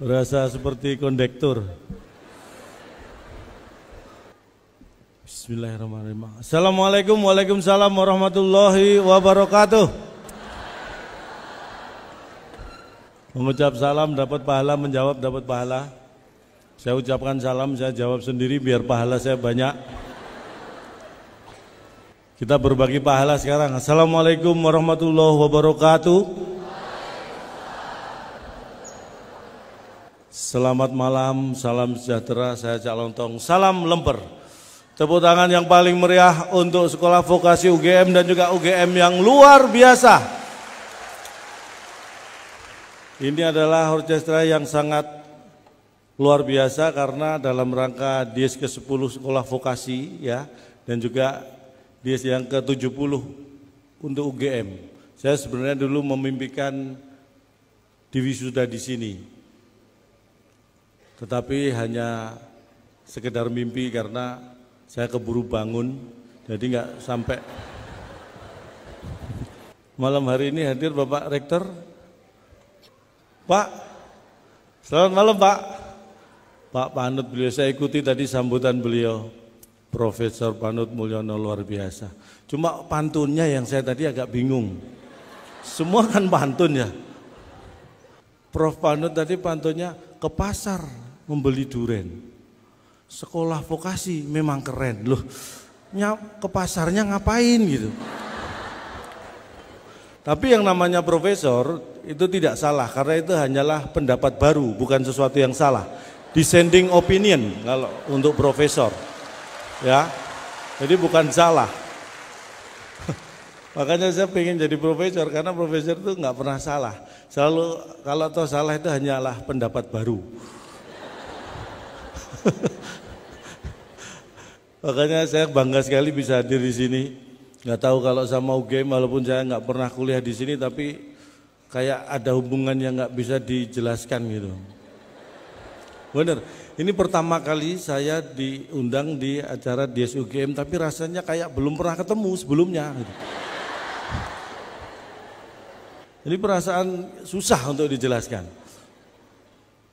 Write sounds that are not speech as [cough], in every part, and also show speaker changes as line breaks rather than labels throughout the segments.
Rasa seperti kondektur. Bismillahirrahmanirrahim. Assalamualaikum Waalaikumsalam warahmatullahi wabarakatuh. Mengucap salam dapat pahala, menjawab dapat pahala. Saya ucapkan salam, saya jawab sendiri biar pahala saya banyak. Kita berbagi pahala sekarang. Assalamualaikum warahmatullahi wabarakatuh. Selamat malam, salam sejahtera, saya Cak Lontong, salam lemper. Tepuk tangan yang paling meriah untuk sekolah vokasi UGM dan juga UGM yang luar biasa. Ini adalah orkestra yang sangat luar biasa karena dalam rangka DIES ke-10 sekolah vokasi ya dan juga DIES yang ke-70 untuk UGM. Saya sebenarnya dulu memimpikan Dewi sudah di sini, tetapi hanya sekedar mimpi karena saya keburu bangun, jadi nggak sampai. Malam hari ini hadir Bapak Rektor. Pak, selamat malam Pak. Pak Panut beliau, saya ikuti tadi sambutan beliau. Profesor Panut Mulyono luar biasa. Cuma pantunnya yang saya tadi agak bingung. Semua kan pantun ya. Prof Panut tadi pantunnya ke pasar membeli duren. Sekolah vokasi memang keren loh. Nyap, ke pasarnya ngapain gitu. Tapi yang namanya profesor itu tidak salah karena itu hanyalah pendapat baru bukan sesuatu yang salah. Descending opinion kalau untuk profesor. Ya. Jadi bukan salah. [laughs] Makanya saya pengen jadi profesor karena profesor itu nggak pernah salah. Selalu kalau atau salah itu hanyalah pendapat baru. [laughs] Makanya saya bangga sekali bisa hadir di sini. Nggak tahu kalau sama UGM walaupun saya nggak pernah kuliah di sini, tapi kayak ada hubungan yang nggak bisa dijelaskan gitu. Bener, ini pertama kali saya diundang di acara DSUGM, tapi rasanya kayak belum pernah ketemu sebelumnya. Gitu. Ini perasaan susah untuk dijelaskan.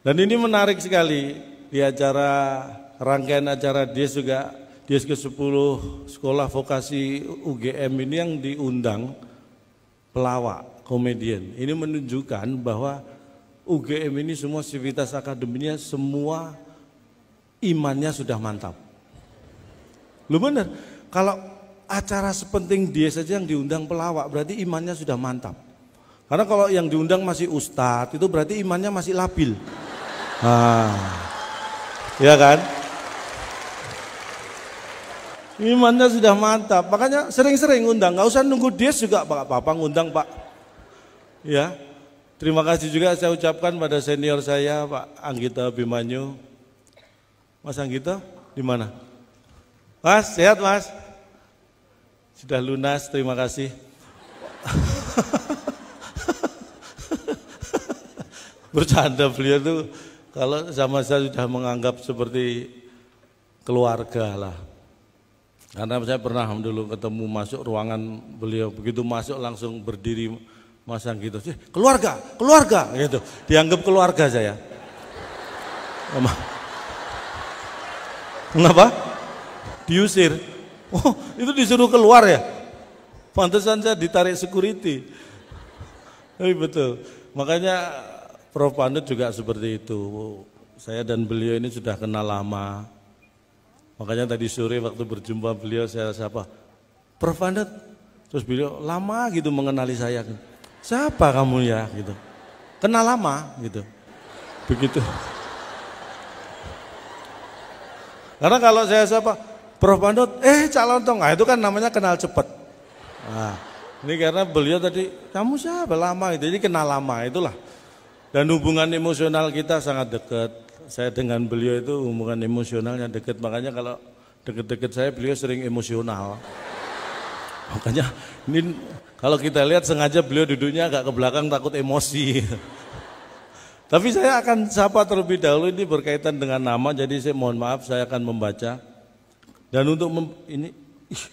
Dan ini menarik sekali, di acara rangkaian acara dia juga dia ke-10 Sekolah Vokasi UGM ini yang diundang pelawak, komedian. Ini menunjukkan bahwa UGM ini semua civitas akademinya semua imannya sudah mantap. Lu bener, kalau acara sepenting dia saja yang diundang pelawak berarti imannya sudah mantap. Karena kalau yang diundang masih ustadz itu berarti imannya masih labil. Ah. Ya kan? Imannya sudah mantap. Makanya sering-sering ngundang. Nggak usah nunggu dia juga Pak Papa ngundang Pak. Ya. Terima kasih juga saya ucapkan pada senior saya Pak Anggita Bimanyu. Mas Anggita di mana? Mas, sehat Mas? Sudah lunas, terima kasih. [laughs] Bercanda beliau tuh kalau sama saya sudah menganggap seperti keluarga lah. Karena saya pernah dulu ketemu masuk ruangan beliau, begitu masuk langsung berdiri masang gitu, eh, keluarga, keluarga gitu, dianggap keluarga saya. Kenapa? Diusir. Oh, itu disuruh keluar ya? Pantesan saya ditarik security. Tapi betul. Makanya Prof Pandut juga seperti itu. Saya dan beliau ini sudah kenal lama. Makanya tadi sore waktu berjumpa beliau saya siapa, Prof Pandut. Terus beliau lama gitu mengenali saya. Siapa kamu ya gitu. Kenal lama gitu. Begitu. Karena kalau saya siapa, Prof Pandut. eh calon tong, nah, itu kan namanya kenal cepat. Nah, ini karena beliau tadi, kamu siapa lama gitu, jadi kenal lama itulah. Dan hubungan emosional kita sangat dekat. Saya dengan beliau itu hubungan emosionalnya dekat. Makanya kalau deket-deket saya beliau sering emosional. [laughs] Makanya ini kalau kita lihat sengaja beliau duduknya agak ke belakang takut emosi. [laughs] Tapi saya akan sapa terlebih dahulu ini berkaitan dengan nama, jadi saya mohon maaf saya akan membaca. Dan untuk mem, ini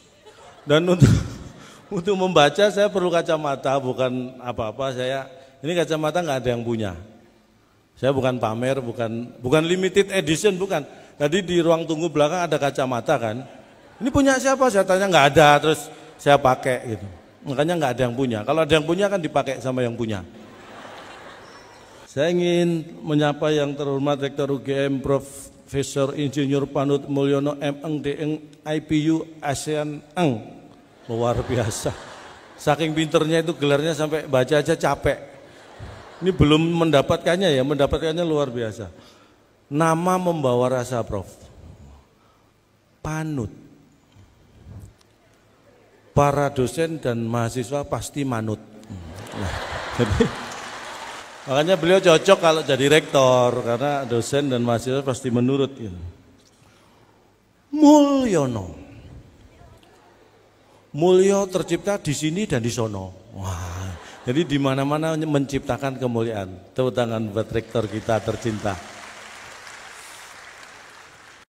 [laughs] dan untuk untuk membaca saya perlu kacamata bukan apa-apa saya ini kacamata nggak ada yang punya. Saya bukan pamer, bukan bukan limited edition, bukan. Tadi di ruang tunggu belakang ada kacamata kan. Ini punya siapa? Saya tanya nggak ada, terus saya pakai gitu. Makanya nggak ada yang punya. Kalau ada yang punya kan dipakai sama yang punya. Saya ingin menyapa yang terhormat Rektor UGM Prof. Insinyur Panut Mulyono M. Eng IPU ASEAN Eng. Luar biasa. Saking pinternya itu gelarnya sampai baca aja capek. Ini belum mendapatkannya ya, mendapatkannya luar biasa. Nama membawa rasa, Prof. Panut. Para dosen dan mahasiswa pasti manut. Nah, [laughs] jadi makanya beliau cocok kalau jadi rektor karena dosen dan mahasiswa pasti menurut gitu. Mulyono. Mulyo tercipta di sini dan di sono. Wah. Jadi di mana-mana menciptakan kemuliaan. Tepuk tangan buat rektor kita tercinta.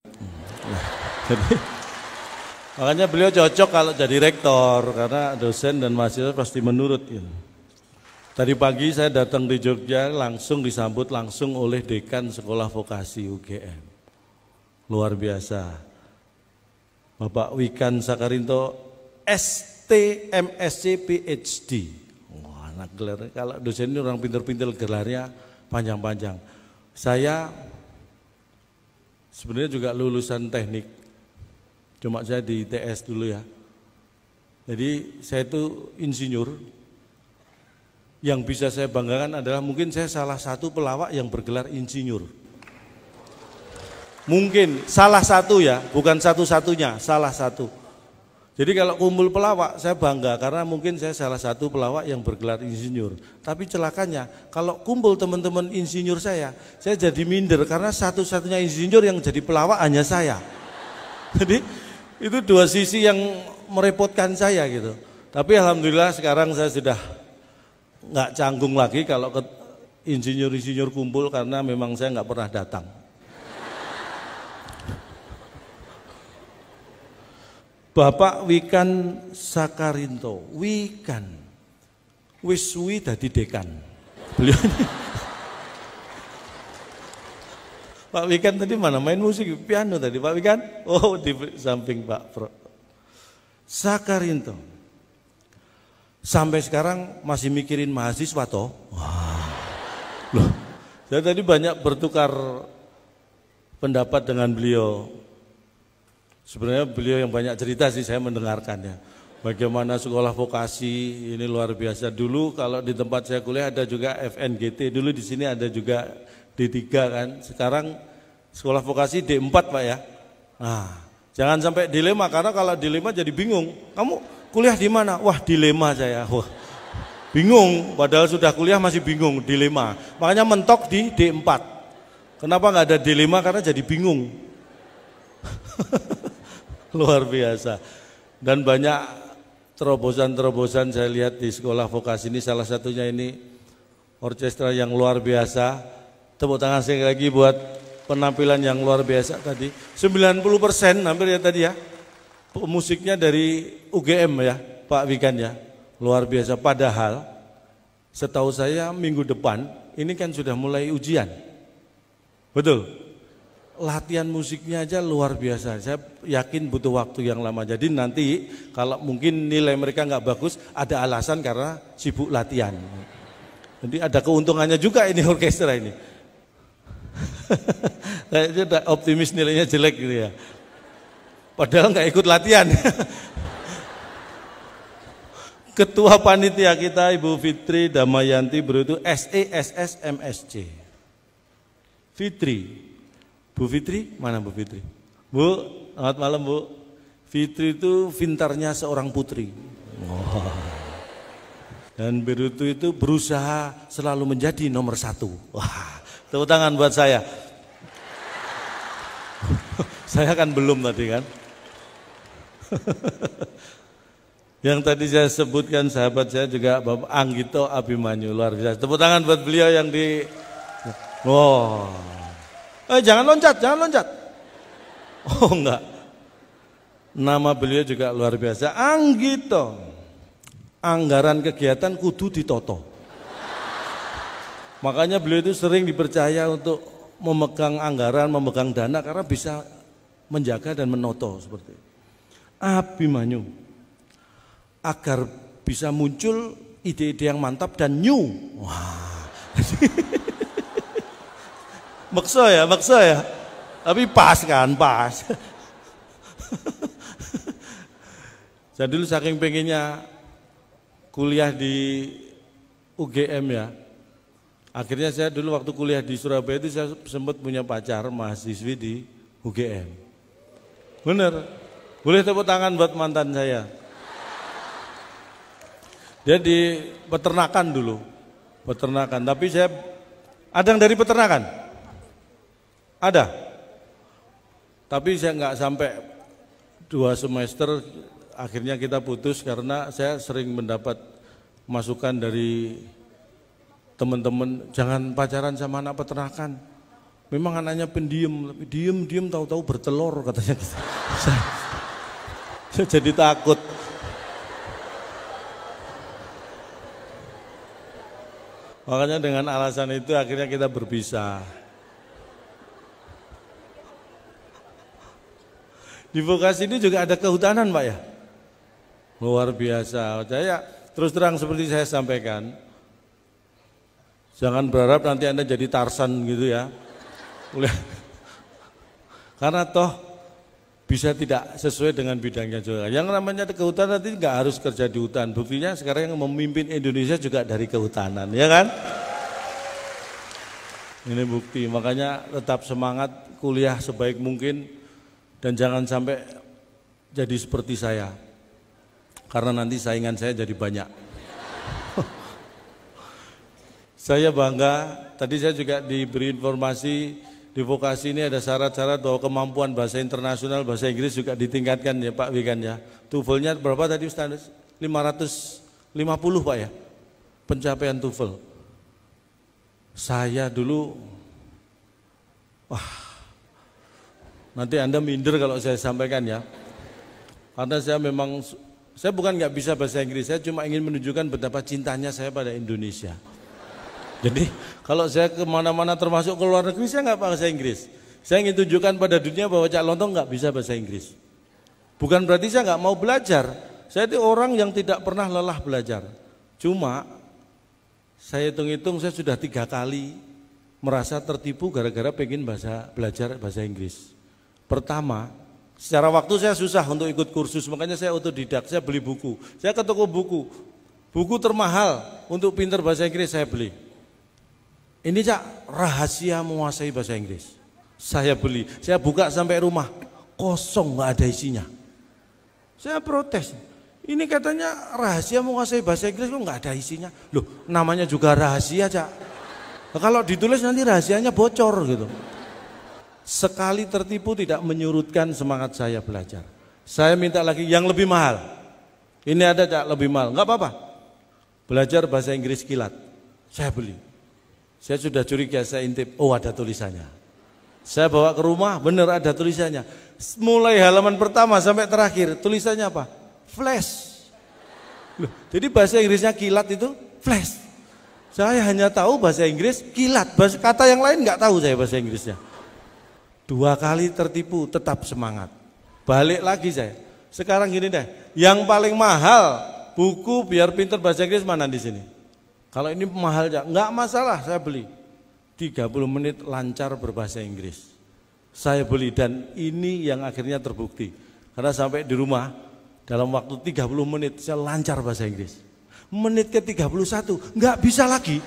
Hmm. jadi makanya beliau cocok kalau jadi rektor karena dosen dan mahasiswa pasti menurut. Gitu. Tadi pagi saya datang di Jogja langsung disambut langsung oleh dekan sekolah vokasi UGM. Luar biasa. Bapak Wikan Sakarinto S.T.M.Sc. PhD gelar, kalau dosen ini orang pinter-pinter gelarnya panjang-panjang. Saya sebenarnya juga lulusan teknik. Cuma saya di TS dulu ya. Jadi saya itu insinyur. Yang bisa saya banggakan adalah mungkin saya salah satu pelawak yang bergelar insinyur. Mungkin salah satu ya, bukan satu-satunya, salah satu. Jadi kalau kumpul pelawak saya bangga karena mungkin saya salah satu pelawak yang bergelar insinyur. Tapi celakanya kalau kumpul teman-teman insinyur saya, saya jadi minder karena satu-satunya insinyur yang jadi pelawak hanya saya. [laughs] Jadi itu dua sisi yang merepotkan saya gitu. Tapi alhamdulillah sekarang saya sudah nggak canggung lagi kalau ke insinyur-insinyur kumpul karena memang saya nggak pernah datang. Bapak Wikan Sakarinto, Wikan. Wiswi tadi dekan. Beliau ini. [laughs] Pak Wikan tadi mana main musik piano tadi Pak Wikan? Oh di samping Pak Pro. Sakarinto. Sampai sekarang masih mikirin mahasiswa toh. Wah. Loh, saya tadi banyak bertukar pendapat dengan beliau Sebenarnya beliau yang banyak cerita sih saya mendengarkannya. Bagaimana sekolah vokasi ini luar biasa. Dulu kalau di tempat saya kuliah ada juga FNGT, dulu di sini ada juga D3 kan. Sekarang sekolah vokasi D4 Pak ya. Nah, jangan sampai dilema karena kalau dilema jadi bingung. Kamu kuliah di mana? Wah, dilema saya. Wah. Bingung, padahal sudah kuliah masih bingung, dilema. Makanya mentok di D4. Kenapa nggak ada dilema? Karena jadi bingung. [laughs] luar biasa. Dan banyak terobosan-terobosan saya lihat di sekolah vokasi ini salah satunya ini orkestra yang luar biasa. Tepuk tangan sekali lagi buat penampilan yang luar biasa tadi. 90 persen hampir ya tadi ya. Musiknya dari UGM ya Pak Wikan ya. Luar biasa. Padahal setahu saya minggu depan ini kan sudah mulai ujian. Betul? latihan musiknya aja luar biasa. Saya yakin butuh waktu yang lama. Jadi nanti kalau mungkin nilai mereka nggak bagus, ada alasan karena sibuk latihan. Jadi ada keuntungannya juga ini orkestra ini. Kayaknya [laughs] udah optimis nilainya jelek gitu ya. Padahal nggak ikut latihan. [laughs] Ketua panitia kita Ibu Fitri Damayanti Brutu SESS MSC. Fitri, Bu Fitri, mana Bu Fitri? Bu, selamat malam Bu. Fitri itu pintarnya seorang putri. Oh. Dan Berutu itu berusaha selalu menjadi nomor satu. Wah, tepuk tangan buat saya. [laughs] saya kan belum tadi kan. [laughs] Yang tadi saya sebutkan sahabat saya juga Bapak Anggito Abimanyu luar biasa. Tepuk tangan buat beliau yang di Wow. Eh, jangan loncat, jangan loncat. Oh enggak. Nama beliau juga luar biasa. Anggito. Anggaran kegiatan kudu ditoto. Makanya beliau itu sering dipercaya untuk memegang anggaran, memegang dana karena bisa menjaga dan menoto seperti itu. Abimanyu agar bisa muncul ide-ide yang mantap dan new. Wah. [laughs] Maksa ya, maksa ya. Tapi pas kan, pas. Jadi dulu saking pengennya kuliah di UGM ya. Akhirnya saya dulu waktu kuliah di Surabaya itu saya sempat punya pacar mahasiswi di UGM. Bener. Boleh tepuk tangan buat mantan saya. Dia di peternakan dulu. Peternakan, tapi saya ada yang dari peternakan? Ada. Tapi saya nggak sampai dua semester akhirnya kita putus karena saya sering mendapat masukan dari teman-teman jangan pacaran sama anak peternakan. Memang anaknya pendiam, tapi diam-diam tahu-tahu bertelur katanya. saya, [laughs] saya jadi takut. Makanya dengan alasan itu akhirnya kita berpisah. Di Bekasi ini juga ada kehutanan Pak ya. Luar biasa. Saya terus terang seperti saya sampaikan. Jangan berharap nanti Anda jadi Tarsan gitu ya. [laughs] Karena toh bisa tidak sesuai dengan bidangnya juga. Yang namanya kehutanan nanti nggak harus kerja di hutan. Buktinya sekarang yang memimpin Indonesia juga dari kehutanan, ya kan? Ini bukti, makanya tetap semangat kuliah sebaik mungkin dan jangan sampai jadi seperti saya karena nanti saingan saya jadi banyak [laughs] saya bangga tadi saya juga diberi informasi di vokasi ini ada syarat-syarat bahwa kemampuan bahasa internasional bahasa Inggris juga ditingkatkan ya Pak Wigan ya Tufelnya berapa tadi Ustaz? 550 Pak ya pencapaian Tufel. saya dulu wah Nanti Anda minder kalau saya sampaikan ya. Karena saya memang, saya bukan nggak bisa bahasa Inggris, saya cuma ingin menunjukkan betapa cintanya saya pada Indonesia. Jadi kalau saya kemana-mana termasuk ke luar negeri, saya nggak bahasa Inggris. Saya ingin tunjukkan pada dunia bahwa Cak Lontong nggak bisa bahasa Inggris. Bukan berarti saya nggak mau belajar. Saya itu orang yang tidak pernah lelah belajar. Cuma saya hitung-hitung saya sudah tiga kali merasa tertipu gara-gara pengen bahasa belajar bahasa Inggris. Pertama, secara waktu saya susah untuk ikut kursus, makanya saya untuk didak saya beli buku. Saya ke toko buku, buku termahal untuk pinter bahasa Inggris saya beli. Ini cak rahasia menguasai bahasa Inggris. Saya beli, saya buka sampai rumah kosong nggak ada isinya. Saya protes. Ini katanya rahasia menguasai bahasa Inggris kok nggak ada isinya. Loh, namanya juga rahasia cak. Kalau ditulis nanti rahasianya bocor gitu sekali tertipu tidak menyurutkan semangat saya belajar. Saya minta lagi yang lebih mahal. Ini ada tak lebih mahal? Enggak apa-apa. Belajar bahasa Inggris kilat. Saya beli. Saya sudah curiga, saya intip. Oh ada tulisannya. Saya bawa ke rumah, benar ada tulisannya. Mulai halaman pertama sampai terakhir, tulisannya apa? Flash. Loh, jadi bahasa Inggrisnya kilat itu flash. Saya hanya tahu bahasa Inggris kilat. Bahasa kata yang lain nggak tahu saya bahasa Inggrisnya. Dua kali tertipu, tetap semangat. Balik lagi saya. Sekarang gini deh, yang paling mahal buku biar pinter bahasa Inggris mana di sini? Kalau ini mahal ya, nggak masalah saya beli. 30 menit lancar berbahasa Inggris. Saya beli dan ini yang akhirnya terbukti. Karena sampai di rumah dalam waktu 30 menit saya lancar bahasa Inggris. Menit ke-31 nggak bisa lagi.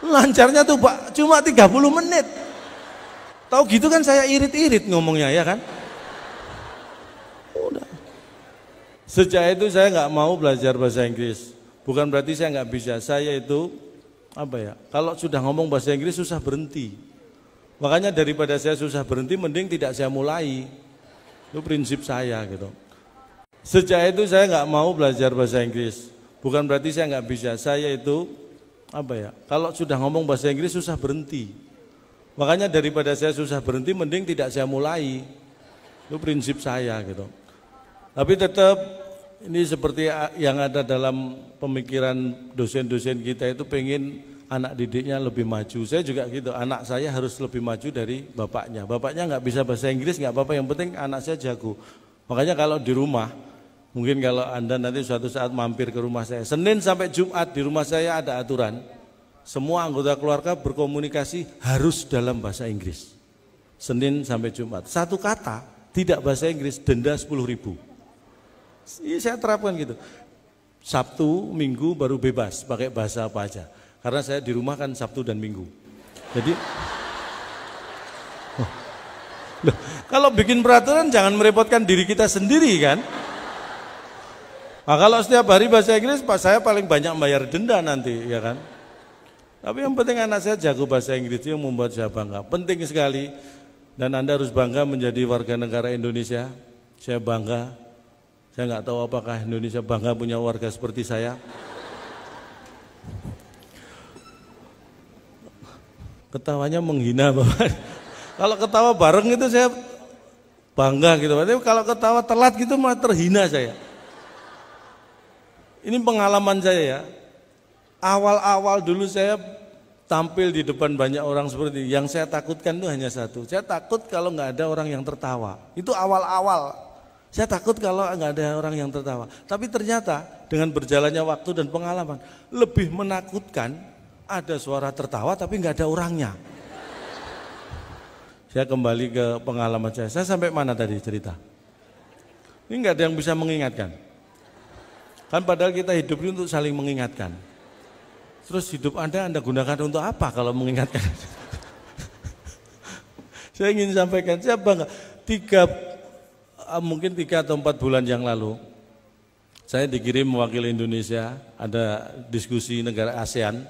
Lancarnya tuh Pak cuma 30 menit. Tahu gitu kan saya irit-irit ngomongnya ya kan? Udah. Sejak itu saya nggak mau belajar bahasa Inggris. Bukan berarti saya nggak bisa. Saya itu apa ya? Kalau sudah ngomong bahasa Inggris susah berhenti. Makanya daripada saya susah berhenti, mending tidak saya mulai. Itu prinsip saya gitu. Sejak itu saya nggak mau belajar bahasa Inggris. Bukan berarti saya nggak bisa. Saya itu apa ya? Kalau sudah ngomong bahasa Inggris susah berhenti. Makanya daripada saya susah berhenti, mending tidak saya mulai. Itu prinsip saya gitu. Tapi tetap ini seperti yang ada dalam pemikiran dosen-dosen kita itu pengen anak didiknya lebih maju. Saya juga gitu, anak saya harus lebih maju dari bapaknya. Bapaknya nggak bisa bahasa Inggris, nggak apa-apa, yang penting anak saya jago. Makanya kalau di rumah, mungkin kalau Anda nanti suatu saat mampir ke rumah saya, Senin sampai Jumat di rumah saya ada aturan, semua anggota keluarga berkomunikasi harus dalam bahasa Inggris. Senin sampai Jumat. Satu kata tidak bahasa Inggris denda 10 ribu. ini iya, Saya terapkan gitu. Sabtu, Minggu baru bebas pakai bahasa apa aja. Karena saya di rumah kan Sabtu dan Minggu. Jadi oh. loh, kalau bikin peraturan jangan merepotkan diri kita sendiri kan. Nah, kalau setiap hari bahasa Inggris, Pak saya paling banyak bayar denda nanti, ya kan? Tapi yang penting anak saya jago bahasa Inggris yang membuat saya bangga. Penting sekali dan Anda harus bangga menjadi warga negara Indonesia. Saya bangga. Saya nggak tahu apakah Indonesia bangga punya warga seperti saya. Ketawanya menghina Bapak. Kalau ketawa bareng itu saya bangga gitu. Tapi kalau ketawa telat gitu malah terhina saya. Ini pengalaman saya ya. Awal-awal dulu saya tampil di depan banyak orang seperti ini. Yang saya takutkan itu hanya satu. Saya takut kalau nggak ada orang yang tertawa. Itu awal-awal. Saya takut kalau nggak ada orang yang tertawa. Tapi ternyata dengan berjalannya waktu dan pengalaman lebih menakutkan ada suara tertawa tapi nggak ada orangnya. Saya kembali ke pengalaman saya. Saya sampai mana tadi cerita? Ini nggak ada yang bisa mengingatkan. Kan padahal kita hidup ini untuk saling mengingatkan. Terus hidup Anda Anda gunakan untuk apa kalau mengingatkan? [laughs] saya ingin sampaikan, saya bangga. Tiga, ah, mungkin tiga atau empat bulan yang lalu, saya dikirim mewakili Indonesia, ada diskusi negara ASEAN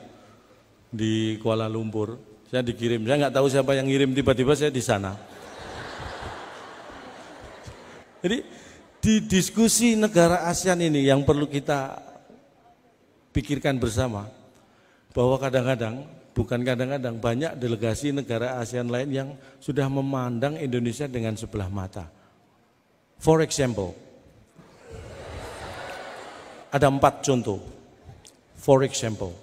di Kuala Lumpur. Saya dikirim, saya nggak tahu siapa yang ngirim, tiba-tiba saya di sana. [laughs] Jadi di diskusi negara ASEAN ini yang perlu kita pikirkan bersama, bahwa kadang-kadang bukan kadang-kadang banyak delegasi negara ASEAN lain yang sudah memandang Indonesia dengan sebelah mata. For example, ada empat contoh. For example.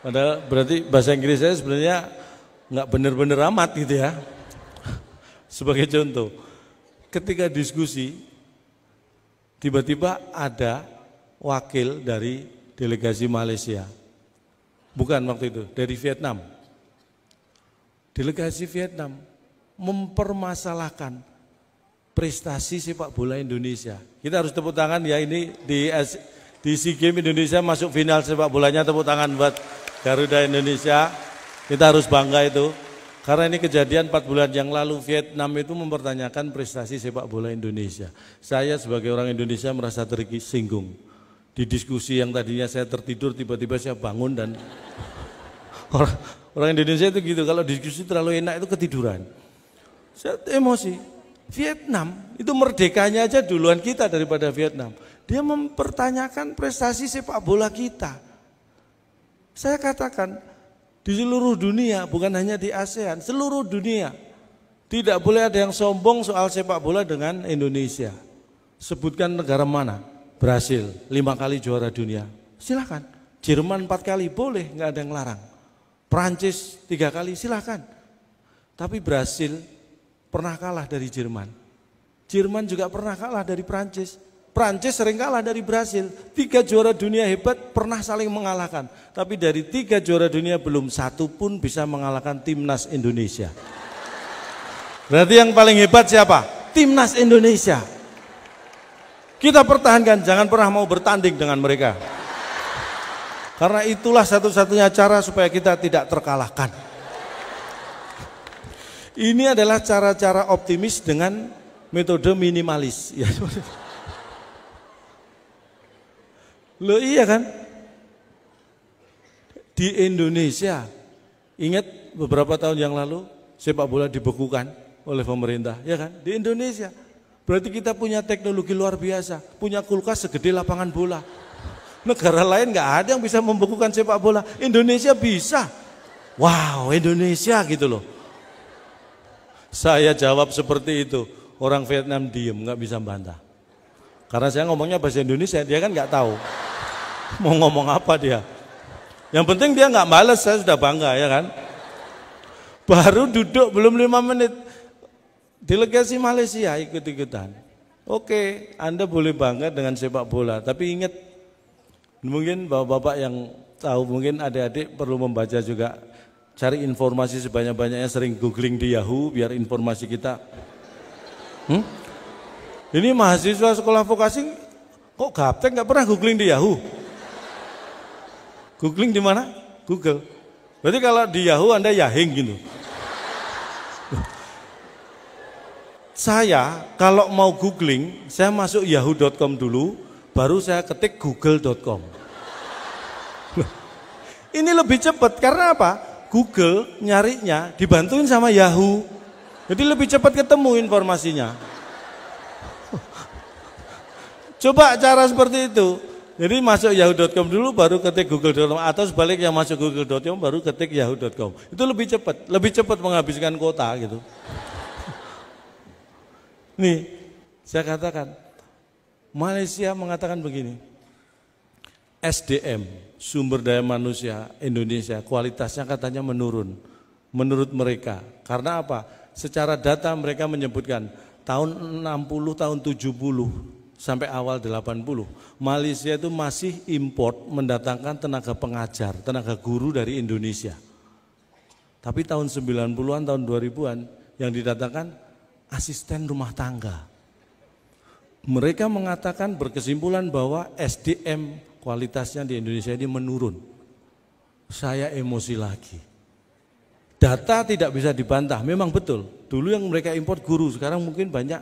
Padahal berarti bahasa Inggris saya sebenarnya nggak benar-benar amat gitu ya. Sebagai contoh, ketika diskusi Tiba-tiba ada wakil dari delegasi Malaysia. Bukan waktu itu, dari Vietnam. Delegasi Vietnam mempermasalahkan prestasi sepak bola Indonesia. Kita harus tepuk tangan ya ini di di SEA Games Indonesia masuk final sepak bolanya tepuk tangan buat Garuda Indonesia. Kita harus bangga itu. Karena ini kejadian 4 bulan yang lalu Vietnam itu mempertanyakan prestasi sepak bola Indonesia. Saya sebagai orang Indonesia merasa tersinggung. Di diskusi yang tadinya saya tertidur tiba-tiba saya bangun dan [laughs] orang, orang Indonesia itu gitu kalau diskusi terlalu enak itu ketiduran. Saya emosi. Vietnam itu merdekanya aja duluan kita daripada Vietnam. Dia mempertanyakan prestasi sepak bola kita. Saya katakan, di seluruh dunia, bukan hanya di ASEAN, seluruh dunia. Tidak boleh ada yang sombong soal sepak bola dengan Indonesia. Sebutkan negara mana? Brasil, lima kali juara dunia. Silahkan. Jerman empat kali, boleh, nggak ada yang larang. Prancis tiga kali, silahkan. Tapi Brasil pernah kalah dari Jerman. Jerman juga pernah kalah dari Prancis. Prancis sering kalah dari Brasil. Tiga juara dunia hebat pernah saling mengalahkan. Tapi dari tiga juara dunia belum satu pun bisa mengalahkan timnas Indonesia. Berarti yang paling hebat siapa? Timnas Indonesia. Kita pertahankan, jangan pernah mau bertanding dengan mereka. Karena itulah satu-satunya cara supaya kita tidak terkalahkan. Ini adalah cara-cara optimis dengan metode minimalis. Ya, Lo iya kan? Di Indonesia, ingat beberapa tahun yang lalu sepak bola dibekukan oleh pemerintah, ya kan? Di Indonesia. Berarti kita punya teknologi luar biasa, punya kulkas segede lapangan bola. Negara lain nggak ada yang bisa membekukan sepak bola. Indonesia bisa. Wow, Indonesia gitu loh. Saya jawab seperti itu. Orang Vietnam diem, nggak bisa bantah. Karena saya ngomongnya bahasa Indonesia, dia kan nggak tahu mau ngomong apa dia. Yang penting dia nggak males, saya sudah bangga ya kan. Baru duduk belum lima menit, delegasi Malaysia ikut-ikutan. Oke, Anda boleh bangga dengan sepak bola, tapi ingat mungkin bapak-bapak yang tahu, mungkin adik-adik perlu membaca juga cari informasi sebanyak-banyaknya, sering googling di Yahoo biar informasi kita. Hmm? Ini mahasiswa sekolah vokasi kok gaptek nggak pernah googling di Yahoo? Googling di mana? Google. Berarti kalau di Yahoo Anda Yahing gitu. Saya kalau mau googling, saya masuk yahoo.com dulu, baru saya ketik google.com. [laughs] Ini lebih cepat karena apa? Google nyarinya dibantuin sama Yahoo. Jadi lebih cepat ketemu informasinya. [laughs] Coba cara seperti itu. Jadi masuk yahoo.com dulu baru ketik google.com atau sebaliknya masuk google.com baru ketik yahoo.com. Itu lebih cepat, lebih cepat menghabiskan kota gitu. [laughs] Nih, saya katakan Malaysia mengatakan begini. SDM, sumber daya manusia Indonesia, kualitasnya katanya menurun menurut mereka. Karena apa? Secara data mereka menyebutkan tahun 60 tahun 70 sampai awal 80. Malaysia itu masih import mendatangkan tenaga pengajar, tenaga guru dari Indonesia. Tapi tahun 90-an, tahun 2000-an yang didatangkan asisten rumah tangga. Mereka mengatakan berkesimpulan bahwa SDM kualitasnya di Indonesia ini menurun. Saya emosi lagi. Data tidak bisa dibantah, memang betul. Dulu yang mereka import guru, sekarang mungkin banyak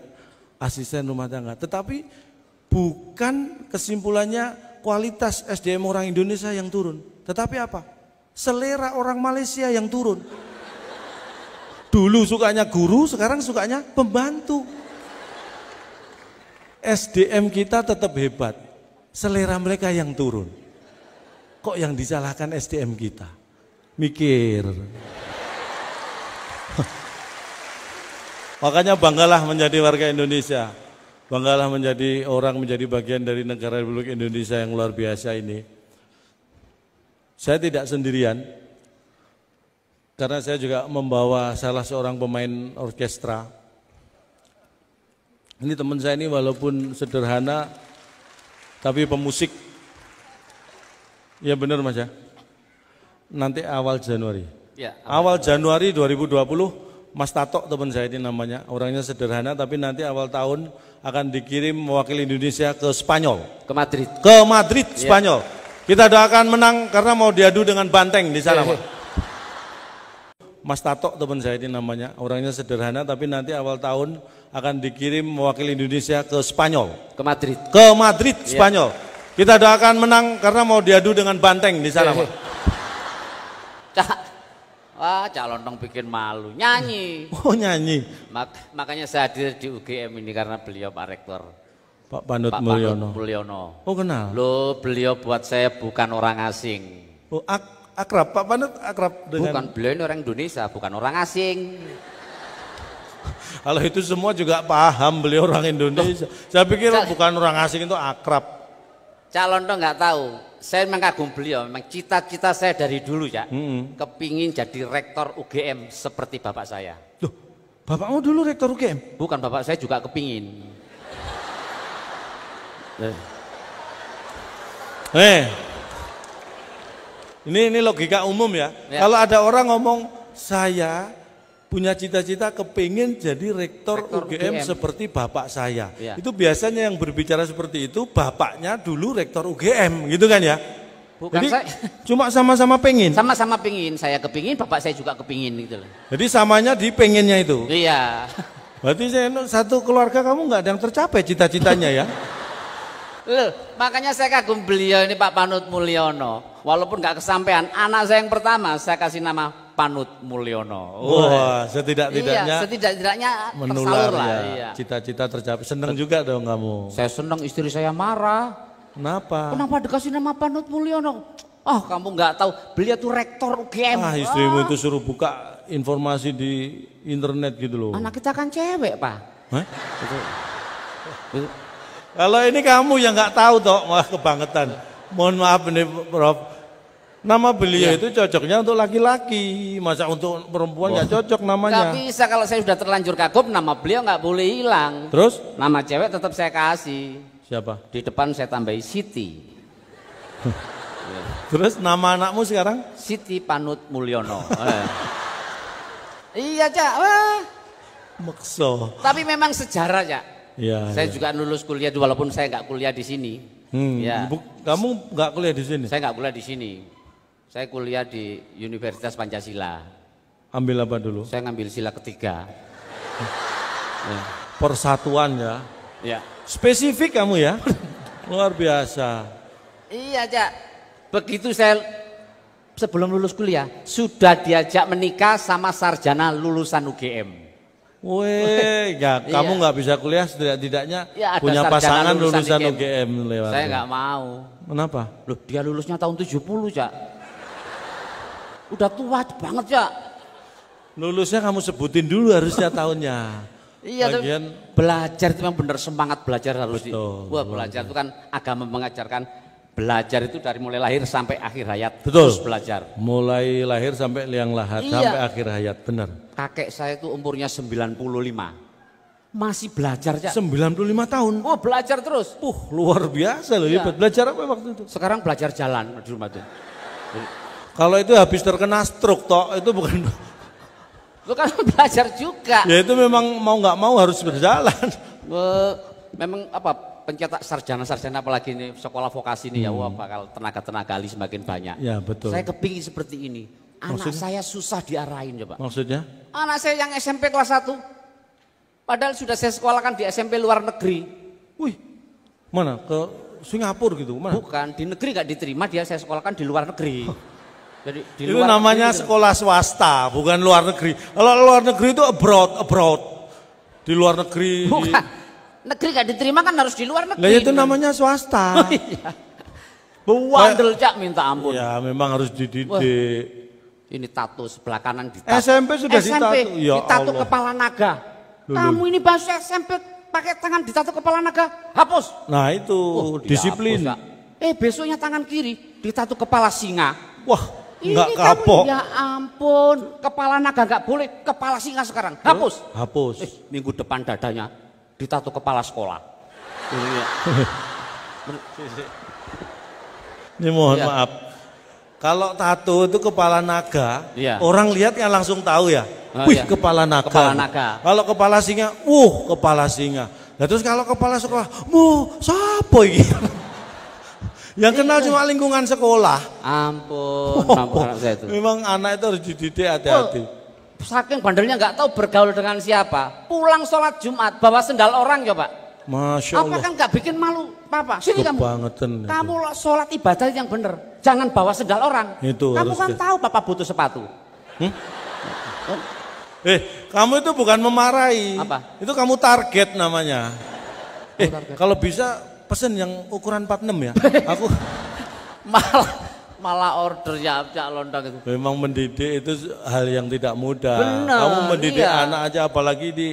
asisten rumah tangga. Tetapi bukan kesimpulannya kualitas SDM orang Indonesia yang turun, tetapi apa? Selera orang Malaysia yang turun. Dulu sukanya guru, sekarang sukanya pembantu. SDM kita tetap hebat, selera mereka yang turun. Kok yang disalahkan SDM kita? Mikir. [laughs] Makanya banggalah menjadi warga Indonesia. Banggalah menjadi orang menjadi bagian dari negara Republik Indonesia yang luar biasa ini. Saya tidak sendirian, karena saya juga membawa salah seorang pemain orkestra. Ini teman saya ini walaupun sederhana, tapi pemusik. Ya benar mas ya? Nanti awal Januari. Ya, awal, awal Januari 2020, Mas Tato teman saya ini namanya. Orangnya sederhana, tapi nanti awal tahun akan dikirim mewakili Indonesia ke Spanyol. Ke Madrid. Ke Madrid, iya. Spanyol. Yeah. Kita doakan menang karena mau diadu dengan banteng di sana, yeah. Iya. Mas Tato teman saya ini namanya, orangnya sederhana tapi nanti awal tahun akan dikirim mewakili Indonesia ke Spanyol. Ke Madrid. Ke Madrid, iya. Spanyol. Yeah. Kita doakan menang karena mau diadu dengan banteng di sana, Pak.
Wah, calon dong bikin malu.
Nyanyi. [laughs] Oh, nyanyi.
Mak makanya saya hadir di UGM ini karena beliau Pak Rektor.
Pak Panut Mulyono. Pak Mulyono. Oh, kenal.
Lo beliau buat saya bukan orang asing. Oh, ak akrab. Pak Panut akrab dengan Bukan beliau ini orang Indonesia, bukan orang asing. [laughs] Kalau itu semua juga paham beliau orang
Indonesia. Saya pikir bukan orang asing itu akrab
calon tuh nggak tahu. Saya memang kagum beliau. Memang cita-cita saya dari dulu ya, -hmm. kepingin jadi rektor UGM seperti bapak saya. Loh, bapakmu dulu rektor UGM? Bukan bapak saya juga kepingin.
Eh. eh, ini ini logika umum ya. ya. Kalau ada orang ngomong saya punya cita-cita kepingin jadi rektor, rektor UGM, UGM seperti bapak saya. Ya. Itu biasanya yang berbicara seperti itu bapaknya dulu rektor UGM gitu kan ya.
Bukan Jadi saya. cuma sama-sama pengin Sama-sama pengin saya kepingin, bapak saya juga kepingin gitu loh.
Jadi samanya di penginnya itu. Iya. Berarti saya satu keluarga kamu nggak ada yang tercapai
cita-citanya ya. Loh, makanya saya kagum beliau ini Pak Panut Mulyono. Walaupun nggak kesampaian, anak saya yang pertama saya kasih nama Panut Mulyono. Wah, wow, setidak-tidaknya iya, setidak-tidaknya menular lah. Ya. Iya. Cita-cita tercapai. Seneng juga dong kamu. Saya seneng istri saya marah. Kenapa? Kenapa dikasih nama Panut Mulyono? Oh, kamu nggak tahu, beliau tuh rektor UGM. Ah, istrimu itu suruh buka
informasi di internet gitu loh. Anak
kita kan cewek,
Pak. Hah? Kalau ini kamu yang nggak tahu toh, wah kebangetan. Mohon maaf nih Prof. Nama beliau ya. itu cocoknya untuk laki-laki, masa untuk perempuan nggak cocok namanya. Tapi
bisa kalau saya sudah terlanjur kagum, nama beliau nggak boleh hilang. Terus? Nama cewek tetap saya kasih. Siapa? Di depan saya tambahi Siti. [laughs] Terus nama anakmu sekarang? Siti Panut Mulyono. [laughs] Eh. Iya cak, wah. Makso. Tapi memang sejarah cak. Ya, saya ya. juga lulus kuliah walaupun saya nggak kuliah di sini. Hmm, ya. Kamu nggak kuliah di sini? Saya nggak kuliah di sini. Saya kuliah di Universitas Pancasila.
Ambil apa dulu? Saya
ngambil sila ketiga. [laughs] Ya.
Persatuan ya. Ya. Spesifik kamu ya. [laughs] Luar biasa.
Iya, Cak. Begitu saya sebelum lulus kuliah sudah diajak menikah sama sarjana lulusan UGM. Weh, ya [laughs] kamu iya.
nggak iya. bisa kuliah setidaknya tidaknya
ya, punya pasangan lulusan, lulusan UGM. UGM lewat. Saya ya. nggak mau. Kenapa? Loh, dia lulusnya tahun 70, Cak. Udah tua banget ya. Lulusnya kamu sebutin dulu harusnya tahunnya. Iya, Bagian... belajar itu memang benar semangat belajar harus Betul, di. Wah, belajar itu kan agama mengajarkan belajar itu dari mulai lahir sampai akhir hayat. Betul. Terus belajar. Mulai lahir sampai liang lahat iya. sampai akhir hayat, benar. Kakek saya itu umurnya 95. Masih belajar ya. 95 tahun. Oh, belajar terus. Uh, luar biasa loh, iya. Belajar apa waktu itu? Sekarang belajar jalan
di rumah tuh. Kalau itu habis terkena stroke toh itu bukan
Lu kan [laughs] belajar juga. Ya itu
memang mau nggak mau harus berjalan.
Memang apa pencetak sarjana-sarjana apalagi ini sekolah vokasi ini ya, hmm. ya wah bakal tenaga-tenaga ahli semakin banyak. Ya betul. Saya kepingin seperti ini. Anak maksudnya? saya susah diarahin coba. Maksudnya? Anak saya yang SMP kelas 1. Padahal sudah saya sekolahkan di SMP luar negeri. Wih, mana? Ke Singapura gitu? Mana? Bukan, di negeri gak diterima dia saya sekolahkan di luar negeri. Oh. Jadi di luar namanya negeri
sekolah swasta, bukan luar negeri. Kalau luar negeri itu abroad, abroad. Di luar negeri. Bukan.
Negeri gak diterima kan harus di luar negeri. Lah itu namanya swasta. Oh, iya. cak minta ampun. Ya memang harus dididik. Wah. Ini tato sebelah kanan tato. SMP sudah SMP, ditato. Ya ditato Allah. kepala naga. Lulu. Kamu ini bahasa SMP pakai tangan ditato kepala naga. Hapus.
Nah itu oh, disiplin. Dihapus,
eh besoknya tangan kiri ditato kepala singa. Wah Enggak kapok. Ya ampun, kepala naga enggak boleh, kepala singa sekarang. Hapus. Oh, hapus. Eh, minggu depan dadanya ditato kepala sekolah.
Ini ya. mohon ya. maaf. Kalau tato itu kepala naga, ya. orang yang langsung tahu ya. Oh, Wih, ya. kepala naga. Kepala naga. Kalau kepala singa, uh kepala singa. Nah, terus kalau kepala sekolah, mu, siapa ini? Yang kenal cuma lingkungan sekolah. Ampun, oh, [laughs] ampun anak saya itu. Memang anak itu harus dididik hati-hati. Oh,
saking bandelnya nggak tahu bergaul dengan siapa. Pulang sholat Jumat bawa sendal orang ya pak.
Masya Allah. Apa kan
nggak bikin malu papa? Sini kamu. Kamu lo sholat ibadah yang benar, Jangan bawa sendal orang. Itu. Kamu kan dia. tahu papa butuh sepatu. Hmm?
Eh, kamu itu bukan
memarahi. Apa? Itu kamu target namanya. eh, kalau
bisa pesen yang ukuran 46 ya. [laughs] Aku
malah malah order ya cak ya lontong itu.
Memang mendidik itu hal yang tidak mudah. Bener, Kamu mendidik iya. anak aja apalagi di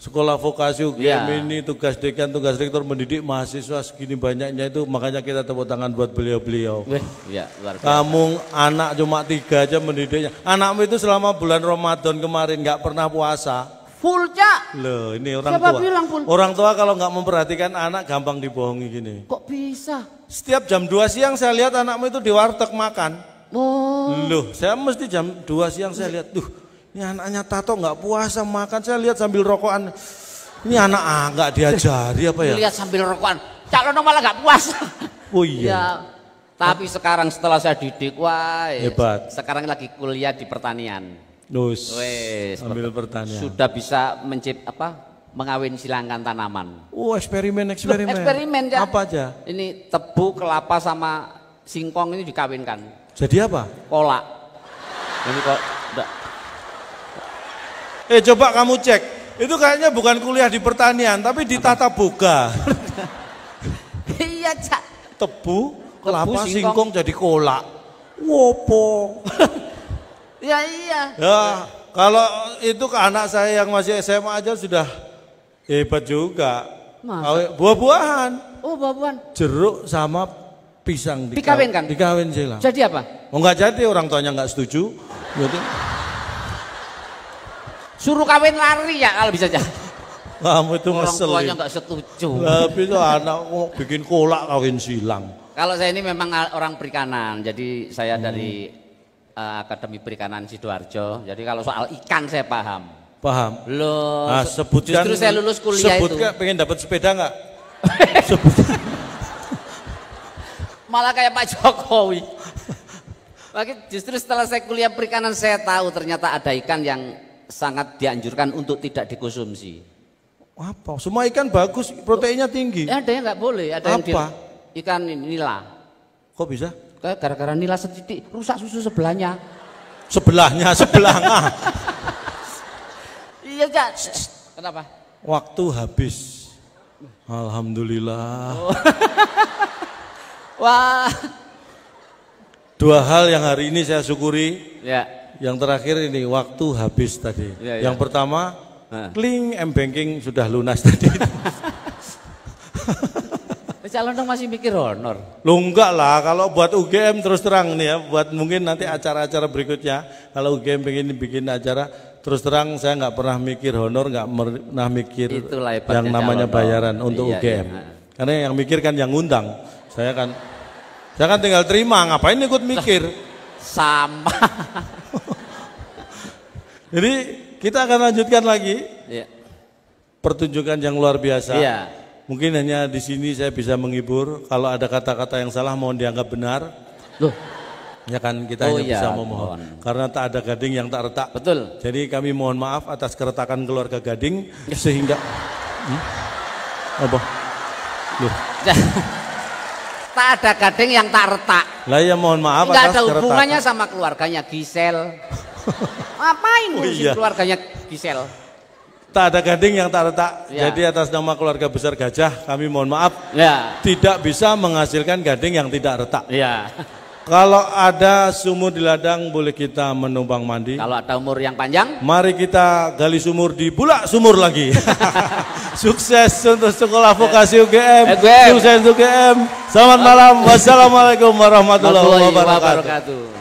sekolah vokasi UGM yeah. ini tugas dekan tugas rektor mendidik mahasiswa segini banyaknya itu makanya kita tepuk tangan buat beliau-beliau. yeah, iya, Kamu anak cuma tiga aja mendidiknya. Anakmu itu selama bulan Ramadan kemarin nggak pernah puasa.
Full cak.
Loh ini orang Siapa tua. bilang full? Orang tua kalau nggak memperhatikan anak gampang dibohongi gini. Kok
bisa?
Setiap jam 2 siang saya lihat anakmu itu di warteg makan. Oh. Loh saya mesti jam 2 siang saya lihat. Duh ini anaknya Tato nggak puasa makan. Saya lihat sambil rokokan. Ini anak ah, diajari apa ya? Lihat
sambil rokokan. Cak Lono malah nggak puasa. Oh iya. Ya. Tapi sekarang setelah saya didik, wah. Eh, Hebat. Sekarang lagi kuliah di pertanian. Nus. Wes. Ambil pertanyaan. Sudah bisa mencip apa? Mengawin silangkan tanaman. Oh, eksperimen eksperimen. Loh, eksperimen ya. Apa aja? Ini tebu, kelapa sama singkong ini dikawinkan. Jadi apa? Kolak.
Ini kok Eh coba kamu cek. Itu kayaknya bukan kuliah di pertanian tapi di tata boga.
iya, Cak.
Tebu, kelapa, singkong. singkong jadi kolak.
Wopo. [laughs] Ya iya.
Ya, kalau itu ke anak saya yang masih SMA aja sudah hebat juga. Buah-buahan.
Oh, buah-buahan.
Jeruk sama pisang dikawin kan? Dikawin sih lah. Jadi apa? Oh, enggak jadi orang tuanya enggak setuju. Jadi
suruh kawin lari ya kalau bisa jadi.
Kamu itu ngeselin. tuanya ya. nggak setuju. Tapi itu anak mau bikin kolak kawin silang.
Kalau saya ini memang orang perikanan, jadi saya hmm. dari uh, Akademi Perikanan Sidoarjo. Jadi kalau soal ikan saya paham. Paham. Loh, nah, sebutkan, justru saya lulus kuliah sebut itu. Sebutkan pengen dapat sepeda nggak?
[laughs] sebut.
Malah kayak Pak Jokowi. Bagi justru setelah saya kuliah perikanan saya tahu ternyata ada ikan yang sangat dianjurkan untuk tidak dikonsumsi. Apa? Semua ikan bagus, proteinnya tinggi. Ya, ada yang nggak boleh, ada Apa? yang di, ikan nila. Kok bisa? gara-gara nila setitik rusak susu sebelahnya
sebelahnya [laughs] sebelahnya
iya cak kenapa
waktu habis alhamdulillah oh.
[laughs] wah
dua hal yang hari ini saya syukuri ya yang terakhir ini waktu habis tadi ya, ya. yang pertama Kling M Banking sudah lunas tadi. [laughs]
dong masih mikir
honor. Oh, Lu enggak lah, kalau buat UGM terus terang nih ya, buat mungkin nanti acara-acara berikutnya, kalau UGM pengen bikin acara, terus terang saya nggak pernah mikir honor, oh, nggak pernah mikir yang namanya calon bayaran untuk iya, UGM. Iya. Karena yang mikir kan yang ngundang. Saya kan saya kan tinggal terima, ngapain ikut mikir?
Sama. [laughs]
Jadi kita akan lanjutkan lagi. Iya. Pertunjukan yang luar biasa. Iya Mungkin hanya di sini saya bisa menghibur. Kalau ada kata-kata yang salah mohon dianggap benar. Loh. Ya kan kita oh hanya iya, bisa memohon. Mohon. Karena tak ada gading yang tak retak. Betul. Jadi kami mohon maaf atas keretakan keluarga gading sehingga hmm? apa? Loh.
Nah. tak ada gading yang tak retak.
Lah ya mohon maaf Enggak atas ada hubungannya
keretakan. sama keluarganya Gisel. Ngapain [laughs] oh, iya. keluarganya Gisel?
Tak ada Gading yang tak retak. Ya. Jadi atas nama keluarga besar gajah kami mohon maaf ya. tidak bisa menghasilkan gading yang tidak retak. Ya. Kalau ada sumur di ladang boleh kita menumpang mandi. Kalau ada umur yang panjang, mari kita gali sumur di bulak sumur lagi. [laughs] Sukses untuk sekolah vokasi UGM. Ya. UGM. Sukses UGM. Selamat malam. Wassalamualaikum warahmatullahi wabarakatuh.